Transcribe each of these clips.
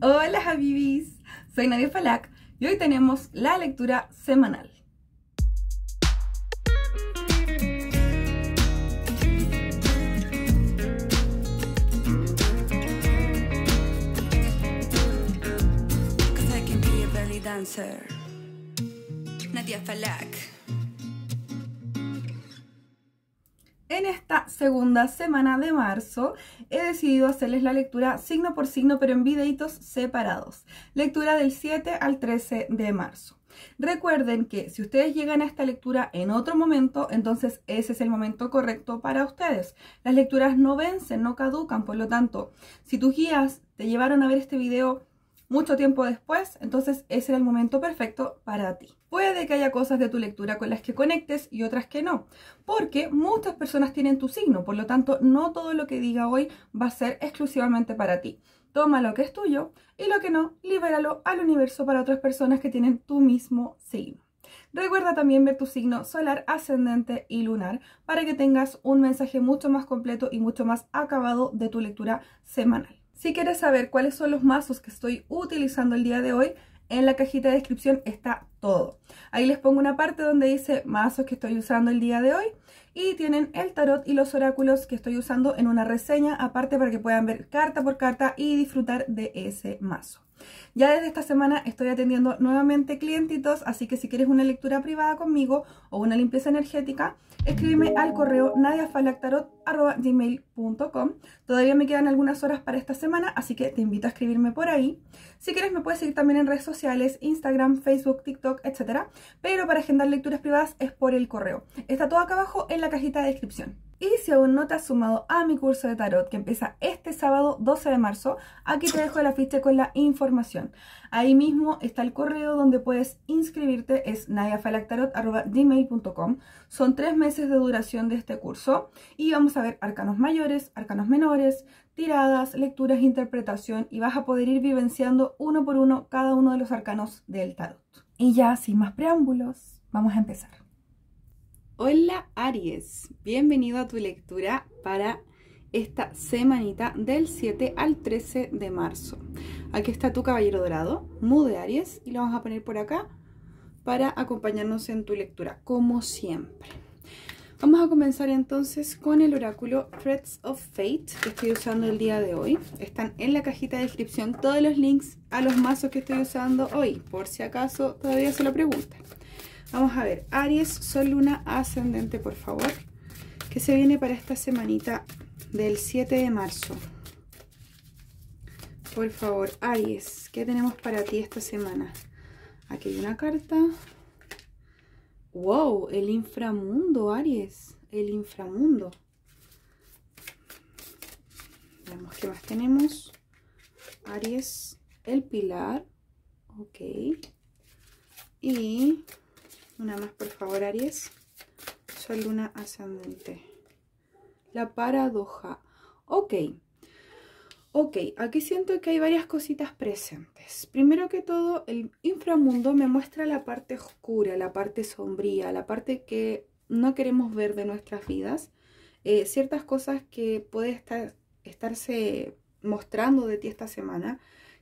Hola Habibis! soy Nadia Falak y hoy tenemos la lectura semanal. Nadia Falak. En esta segunda semana de marzo he decidido hacerles la lectura signo por signo pero en videitos separados. Lectura del 7 al 13 de marzo. Recuerden que si ustedes llegan a esta lectura en otro momento, entonces ese es el momento correcto para ustedes. Las lecturas no vencen, no caducan, por lo tanto, si tus guías te llevaron a ver este video mucho tiempo después, entonces ese era el momento perfecto para ti. Puede que haya cosas de tu lectura con las que conectes y otras que no, porque muchas personas tienen tu signo, por lo tanto no todo lo que diga hoy va a ser exclusivamente para ti. Toma lo que es tuyo y lo que no, libéralo al universo para otras personas que tienen tu mismo signo. Recuerda también ver tu signo solar, ascendente y lunar para que tengas un mensaje mucho más completo y mucho más acabado de tu lectura semanal. Si quieres saber cuáles son los mazos que estoy utilizando el día de hoy, en la cajita de descripción está todo. Ahí les pongo una parte donde dice mazos que estoy usando el día de hoy y tienen el tarot y los oráculos que estoy usando en una reseña aparte para que puedan ver carta por carta y disfrutar de ese mazo. Ya desde esta semana estoy atendiendo nuevamente clientitos, así que si quieres una lectura privada conmigo o una limpieza energética, escríbeme al correo nadiafalactarot.com. Todavía me quedan algunas horas para esta semana, así que te invito a escribirme por ahí. Si quieres me puedes seguir también en redes sociales, Instagram, Facebook, TikTok, etc. Pero para agendar lecturas privadas es por el correo. Está todo acá abajo en la cajita de descripción. Y si aún no te has sumado a mi curso de tarot que empieza este sábado 12 de marzo, aquí te dejo la ficha con la información. Ahí mismo está el correo donde puedes inscribirte, es nayafalactarot.gmail.com. Son tres meses de duración de este curso y vamos a ver arcanos mayores, arcanos menores, tiradas, lecturas, interpretación y vas a poder ir vivenciando uno por uno cada uno de los arcanos del tarot. Y ya sin más preámbulos, vamos a empezar. Hola Aries, bienvenido a tu lectura para esta semanita del 7 al 13 de marzo. Aquí está tu caballero dorado, mude de Aries, y lo vamos a poner por acá para acompañarnos en tu lectura, como siempre. Vamos a comenzar entonces con el oráculo Threads of Fate que estoy usando el día de hoy. Están en la cajita de descripción todos los links a los mazos que estoy usando hoy, por si acaso todavía se lo preguntan. Vamos a ver, Aries, Sol, Luna, Ascendente, por favor. ¿Qué se viene para esta semanita del 7 de marzo? Por favor, Aries, ¿qué tenemos para ti esta semana? Aquí hay una carta. ¡Wow! El inframundo, Aries. El inframundo. Veamos qué más tenemos. Aries, el pilar. Ok. Y una más, por favor, Aries. Sol, luna, ascendente. La paradoja. Ok. Ok, aquí siento que hay varias cositas presentes. Primero que todo, el inframundo me muestra la parte oscura, la parte sombría, la parte que no queremos ver de nuestras vidas. Eh, ciertas cosas que puede estar, estarse mostrando de ti esta semana,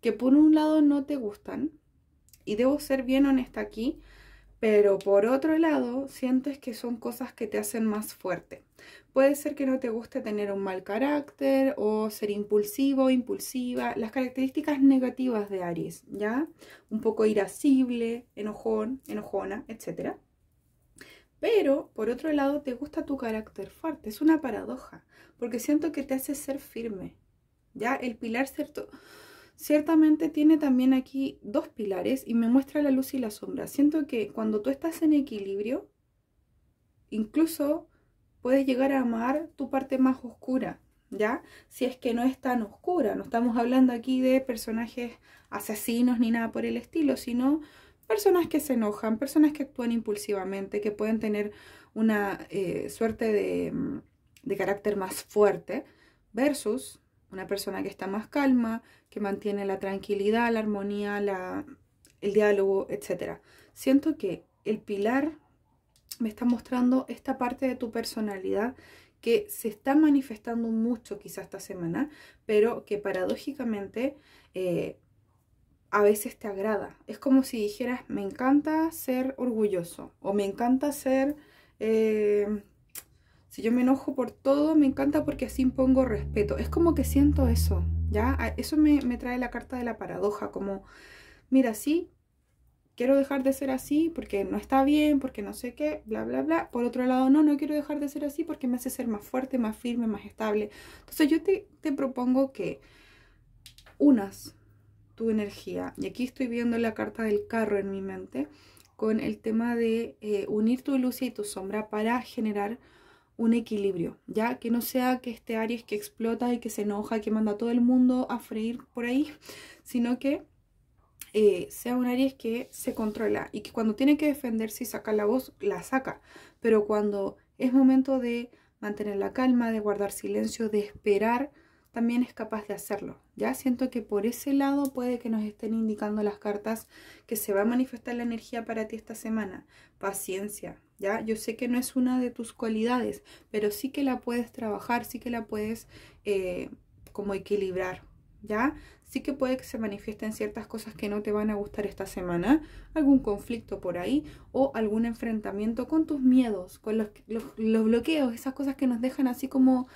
que por un lado no te gustan, y debo ser bien honesta aquí, pero por otro lado, sientes que son cosas que te hacen más fuerte. Puede ser que no te guste tener un mal carácter o ser impulsivo, o impulsiva, las características negativas de Aries, ¿ya? Un poco irascible, enojón, enojona, etc. Pero por otro lado, te gusta tu carácter fuerte. Es una paradoja, porque siento que te hace ser firme, ¿ya? El pilar, ¿cierto? ciertamente tiene también aquí dos pilares y me muestra la luz y la sombra. Siento que cuando tú estás en equilibrio, incluso puedes llegar a amar tu parte más oscura, ¿ya? Si es que no es tan oscura, no estamos hablando aquí de personajes asesinos ni nada por el estilo, sino personas que se enojan, personas que actúan impulsivamente, que pueden tener una eh, suerte de, mm, de carácter más fuerte, versus una persona que está más calma, que mantiene la tranquilidad, la armonía, el diálogo, etc. Siento que el pilar me está mostrando esta parte de tu personalidad que se está manifestando mucho quizá esta semana, pero que paradójicamente eh, a veces te agrada. Es como si dijeras, me encanta ser orgulloso o me encanta ser... Eh, si yo me enojo por todo, me encanta porque así impongo respeto. Es como que siento eso, ¿ya? Ah, eso me, trae la carta de la paradoja, como, mira, sí, quiero dejar de ser así porque no está bien, porque no sé qué, bla, bla, bla. Por otro lado, no, no quiero dejar de ser así porque me hace ser más fuerte, más firme, más estable. Entonces yo te, te propongo que unas tu energía. Y aquí estoy viendo la carta del carro en mi mente con el tema de eh, unir tu luz y tu sombra para generar un equilibrio, ya que no sea que este Aries que explota y que se enoja, que manda a todo el mundo a freír por ahí, sino que eh, sea un Aries que se controla y que cuando tiene que defenderse y sacar la voz, la saca, pero cuando es momento de mantener la calma, de guardar silencio, de esperar, también es capaz de hacerlo. Ya siento que por ese lado puede que nos estén indicando las cartas que se va a manifestar la energía para ti esta semana. Paciencia, yo sé que no es una de tus cualidades, pero sí que la puedes trabajar, sí que la puedes eh, como equilibrar, ¿ya? Sí que puede que se manifiesten ciertas cosas que no te van a gustar esta semana, algún conflicto por ahí o algún enfrentamiento con tus miedos, con los, los bloqueos, esas cosas que nos dejan así como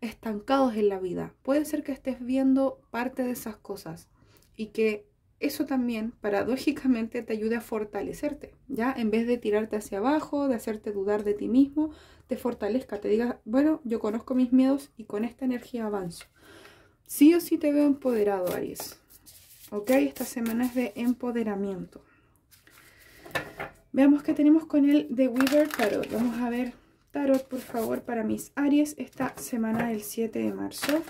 estancados en la vida. Puede ser que estés viendo parte de esas cosas y que eso también paradójicamente te ayuda a fortalecerte, ¿ya? En vez de tirarte hacia abajo, de hacerte dudar de ti mismo, te fortalezca, te diga, bueno, yo conozco mis miedos y con esta energía avanzo. Sí o sí te veo empoderado, Aries. ¿Ok? Esta semana es de empoderamiento. Veamos qué tenemos con el de Weaver Tarot. Vamos a ver Tarot, por favor, para mis Aries esta semana del 7 de marzo.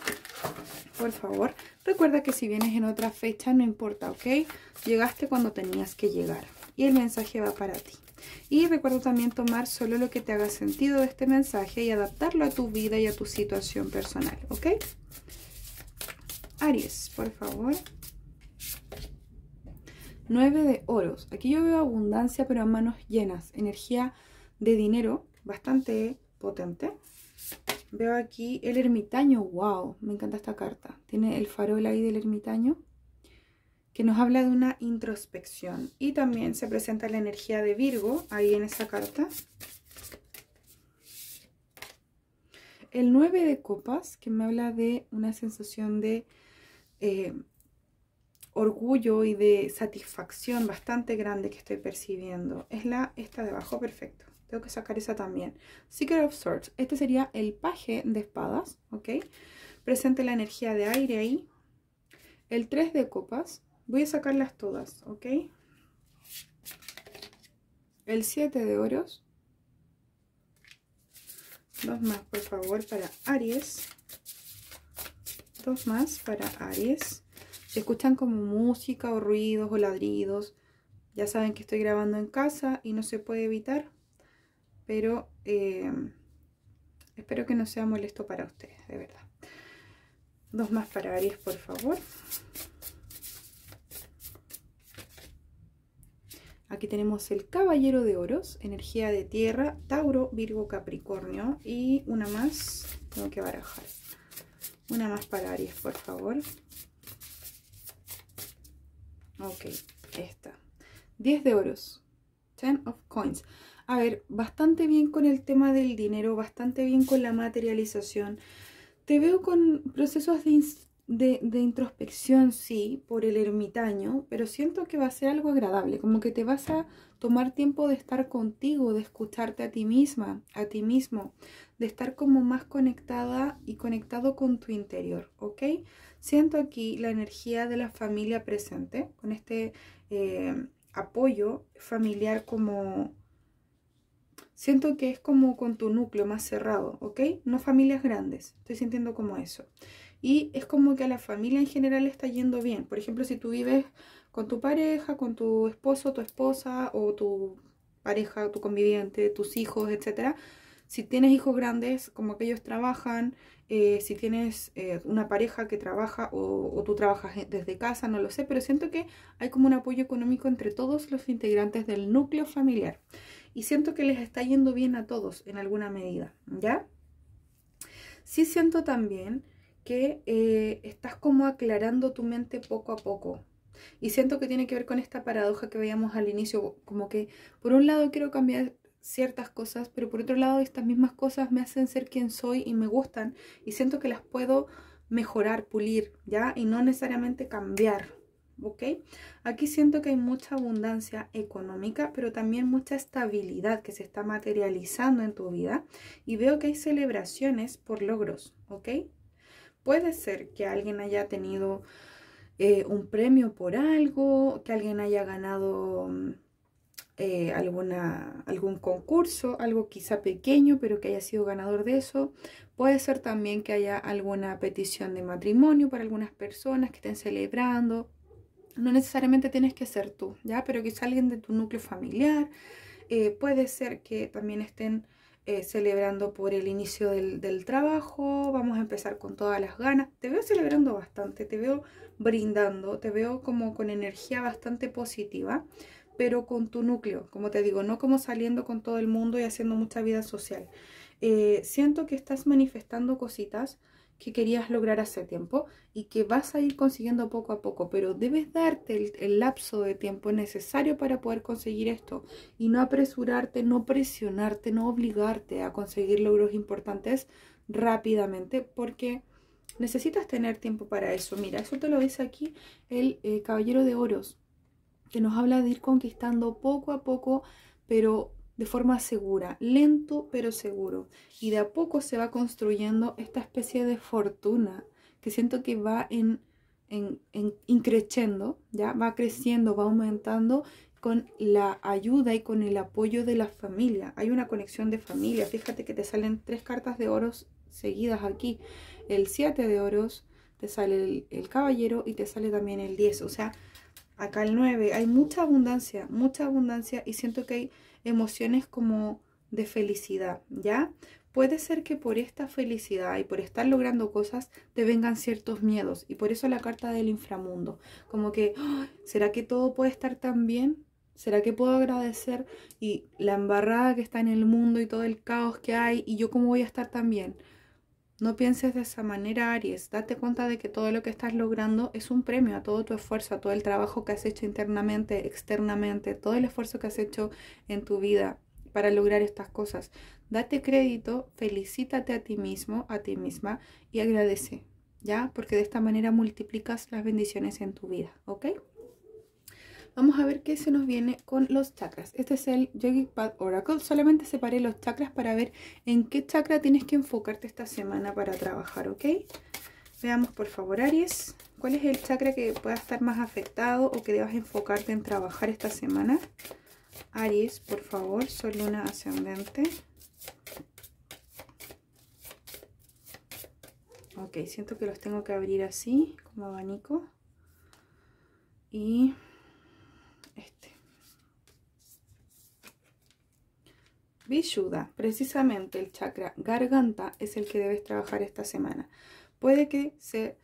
Por favor, Recuerda que si vienes en otra fecha, no importa, ¿ok? Llegaste cuando tenías que llegar y el mensaje va para ti. Y recuerdo también tomar solo lo que te haga sentido de este mensaje y adaptarlo a tu vida y a tu situación personal, ¿ok? Aries, por favor. 9 de oros. Aquí yo veo abundancia, pero a manos llenas. Energía de dinero bastante potente. Veo aquí el ermitaño, wow, me encanta esta carta. Tiene el farol ahí del ermitaño, que nos habla de una introspección. Y también se presenta la energía de Virgo ahí en esa carta. El 9 de copas, que me habla de una sensación de eh, orgullo y de satisfacción bastante grande que estoy percibiendo. Es la esta de abajo, perfecto. Tengo que sacar esa también. Secret of Swords. Este sería el paje de espadas, ¿ok? Presente la energía de aire ahí. El 3 de copas. Voy a sacarlas todas, ¿ok? El 7 de oros. Dos más, por favor, para Aries. Dos más para Aries. Se escuchan como música o ruidos o ladridos, ya saben que estoy grabando en casa y no se puede evitar pero em, espero que no sea molesto para ustedes, de verdad. Dos más para Aries, por favor. Aquí tenemos el Caballero de Oros, energía de tierra, Tauro, Virgo, Capricornio y una más, tengo que barajar. Una más para Aries, por favor. Ok, esta. 10 de oros. ten of coins a ver, bastante bien con el tema del dinero, bastante bien con la materialización. Te veo con procesos de, introspección, sí, por el ermitaño, pero siento que va a ser algo agradable, como que te vas a tomar tiempo de estar contigo, de escucharte a ti misma, a ti mismo, de estar como más conectada y conectado con tu interior, ¿ok? Siento aquí la energía de la familia presente, con este eh, apoyo familiar como Siento que es como con tu núcleo más cerrado, ¿ok? No familias grandes, estoy sintiendo como eso. Y es como que a la familia en general está yendo bien. Por ejemplo, si tú vives con tu pareja, con tu esposo, tu esposa o tu pareja, tu conviviente, tus hijos, etcétera, si tienes hijos grandes, como que ellos trabajan, eh, si tienes eh, una pareja que trabaja o, o, tú trabajas desde casa, no lo sé, pero siento que hay como un apoyo económico entre todos los integrantes del núcleo familiar y siento que les está yendo bien a todos en alguna medida, ¿ya? Sí siento también que eh, estás como aclarando tu mente poco a poco. Y siento que tiene que ver con esta paradoja que veíamos al inicio, como que por un lado quiero cambiar ciertas cosas, pero por otro lado estas mismas cosas me hacen ser quien soy y me gustan y siento que las puedo mejorar, pulir, ¿ya? Y no necesariamente cambiar, Aquí siento que hay mucha abundancia económica, pero también mucha estabilidad que se está materializando en tu vida y veo que hay celebraciones por logros, Puede ser que alguien haya tenido eh, un premio por algo, que alguien haya ganado mm, eh, alguna, algún concurso, algo quizá pequeño, pero que haya sido ganador de eso. Puede ser también que haya alguna petición de matrimonio para algunas personas que estén celebrando, no necesariamente tienes que ser tú, ¿ya? Pero quizá alguien de tu núcleo familiar. Eh, puede ser que también estén eh, celebrando por el inicio del, trabajo. Vamos a empezar con todas las ganas. Te veo celebrando bastante, te veo brindando, te veo como con energía bastante positiva, pero con tu núcleo, como te digo, no como saliendo con todo el mundo y haciendo mucha vida social. Eh, siento que estás manifestando cositas que querías lograr hace tiempo y que vas a ir consiguiendo poco a poco, pero debes darte el, lapso de tiempo necesario para poder conseguir esto y no apresurarte, no presionarte, no obligarte a conseguir logros importantes rápidamente porque necesitas tener tiempo para eso. Mira, eso te lo dice aquí el eh, Caballero de Oros, que nos habla de ir conquistando poco a poco, pero de forma segura, lento pero seguro. Y de a poco se va construyendo esta especie de fortuna que siento que va en, en, creciendo, ¿ya? va creciendo, va aumentando con la ayuda y con el apoyo de la familia. Hay una conexión de familia. Fíjate que te salen tres cartas de oros seguidas aquí. El 7 de oros, te sale el, el, caballero y te sale también el 10. O sea, acá el 9. Hay mucha abundancia, mucha abundancia y siento que hay emociones como de felicidad, ¿ya? Puede ser que por esta felicidad y por estar logrando cosas te vengan ciertos miedos y por eso la carta del inframundo, como que, ¿será que todo puede estar tan bien? ¿Será que puedo agradecer y la embarrada que está en el mundo y todo el caos que hay y yo cómo voy a estar tan bien? No pienses de esa manera, Aries. Date cuenta de que todo lo que estás logrando es un premio a todo tu esfuerzo, a todo el trabajo que has hecho internamente, externamente, todo el esfuerzo que has hecho en tu vida para lograr estas cosas. Date crédito, felicítate a ti mismo, a ti misma y agradece, ¿ya? Porque de esta manera multiplicas las bendiciones en tu vida, ¿ok? Vamos a ver qué se nos viene con los chakras. Este es el Yogic Pad Oracle. Solamente separé los chakras para ver en qué chakra tienes que enfocarte esta semana para trabajar, ¿ok? Veamos por favor, Aries, ¿cuál es el chakra que pueda estar más afectado o que debas enfocarte en trabajar esta semana? Aries, por favor, Sol, Luna, Ascendente. Ok, siento que los tengo que abrir así, como abanico. Y Vishuddha, precisamente el chakra garganta, es el que debes trabajar esta semana. Puede que se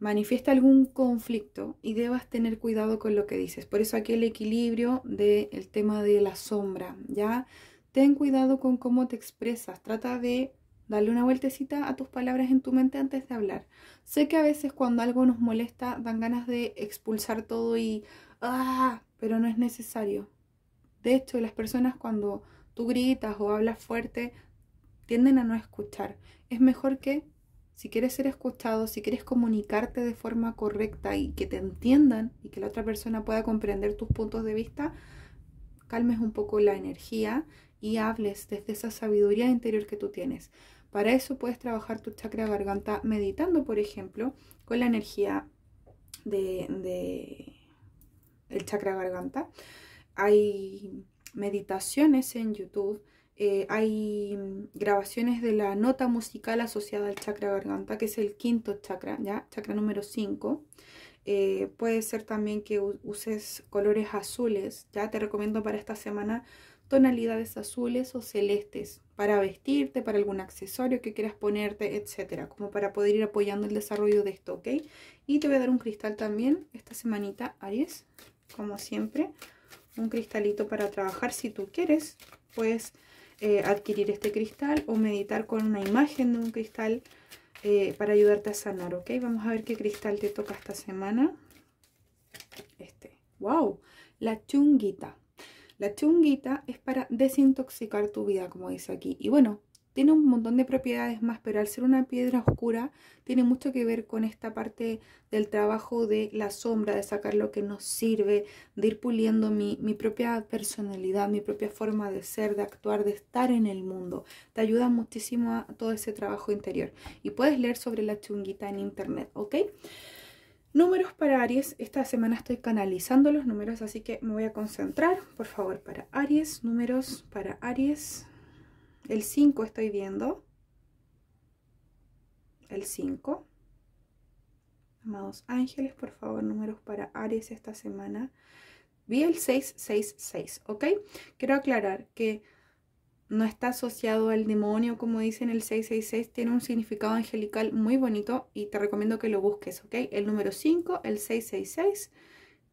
manifieste algún conflicto y debas tener cuidado con lo que dices. Por eso aquí el equilibrio del tema de la sombra, ¿ya? Ten cuidado con cómo te expresas, trata de darle una vueltecita a tus palabras en tu mente antes de hablar. Sé que a veces cuando algo nos molesta dan ganas de expulsar todo y ¡ah! Pero no es necesario. De hecho, las personas cuando gritas o hablas fuerte, tienden a no escuchar. Es mejor que, si quieres ser escuchado, si quieres comunicarte de forma correcta y que te entiendan y que la otra persona pueda comprender tus puntos de vista, calmes un poco la energía y hables desde esa sabiduría interior que tú tienes. Para eso puedes trabajar tu chakra garganta meditando, por ejemplo, con la energía de, de el chakra garganta. Hay meditaciones en YouTube. Eh, hay grabaciones de la nota musical asociada al chakra garganta, que es el quinto chakra, ¿ya? Chakra número 5. Eh, puede ser también que uses colores azules, ¿ya? Te recomiendo para esta semana tonalidades azules o celestes para vestirte, para algún accesorio que quieras ponerte, etcétera, como para poder ir apoyando el desarrollo de esto, ¿ok? Y te voy a dar un cristal también esta semanita, Aries, como siempre un cristalito para trabajar. Si tú quieres, puedes eh, adquirir este cristal o meditar con una imagen de un cristal eh, para ayudarte a sanar, ¿ok? Vamos a ver qué cristal te toca esta semana. Este, wow, la chunguita. La chunguita es para desintoxicar tu vida, como dice aquí. Y bueno, tiene un montón de propiedades más, pero al ser una piedra oscura, tiene mucho que ver con esta parte del trabajo de la sombra, de sacar lo que nos sirve, de ir puliendo mi, mi propia personalidad, mi propia forma de ser, de actuar, de estar en el mundo. Te ayuda muchísimo a todo ese trabajo interior. Y puedes leer sobre la chunguita en internet, ¿ok? Números para Aries. Esta semana estoy canalizando los números, así que me voy a concentrar. Por favor, para Aries, números para Aries. El 5 estoy viendo. El 5. Amados ángeles, por favor, números para Aries esta semana. Vi el 666, ¿ok? Quiero aclarar que no está asociado al demonio, como dicen el 666, tiene un significado angelical muy bonito y te recomiendo que lo busques, ¿ok? El número 5, el 666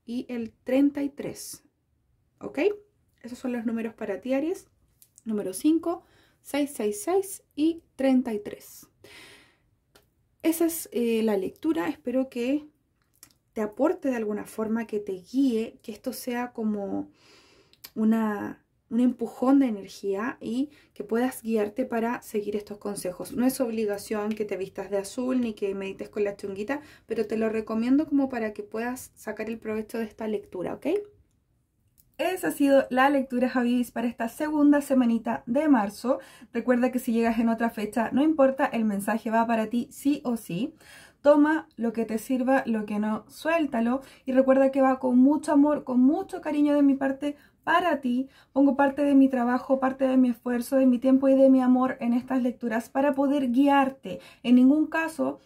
y el 33, ¿ok? Esos son los números para ti, Aries. Número 5, 666 y 33. Esa es eh, la lectura, espero que te aporte de alguna forma, que te guíe, que esto sea como una, un empujón de energía y que puedas guiarte para seguir estos consejos. No es obligación que te vistas de azul ni que medites con la chunguita, pero te lo recomiendo como para que puedas sacar el provecho de esta lectura, ¿ok? Esa ha sido la lectura Javis para esta segunda semanita de marzo. Recuerda que si llegas en otra fecha, no importa, el mensaje va para ti sí o sí. Toma lo que te sirva, lo que no, suéltalo y recuerda que va con mucho amor, con mucho cariño de mi parte para ti. Pongo parte de mi trabajo, parte de mi esfuerzo, de mi tiempo y de mi amor en estas lecturas para poder guiarte. En ningún caso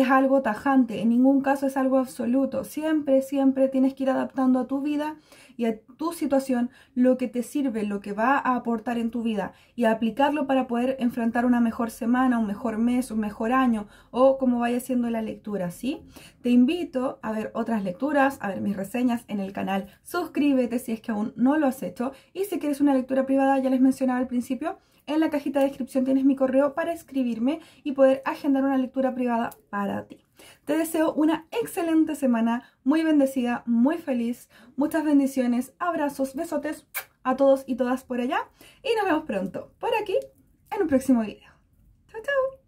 es algo tajante, en ningún caso es algo absoluto. Siempre, siempre tienes que ir adaptando a tu vida y a tu situación lo que te sirve, lo que va a aportar en tu vida y aplicarlo para poder enfrentar una mejor semana, un mejor mes, un mejor año o como vaya siendo la lectura, ¿sí? Te invito a ver otras lecturas, a ver mis reseñas en el canal. Suscríbete si es que aún no lo has hecho y si quieres una lectura privada, ya les mencionaba al principio, en la cajita de descripción tienes mi correo para escribirme y poder agendar una lectura privada para ti. Te deseo una excelente semana, muy bendecida, muy feliz, muchas bendiciones, abrazos, besotes a todos y todas por allá y nos vemos pronto por aquí en un próximo video. Chao, chao.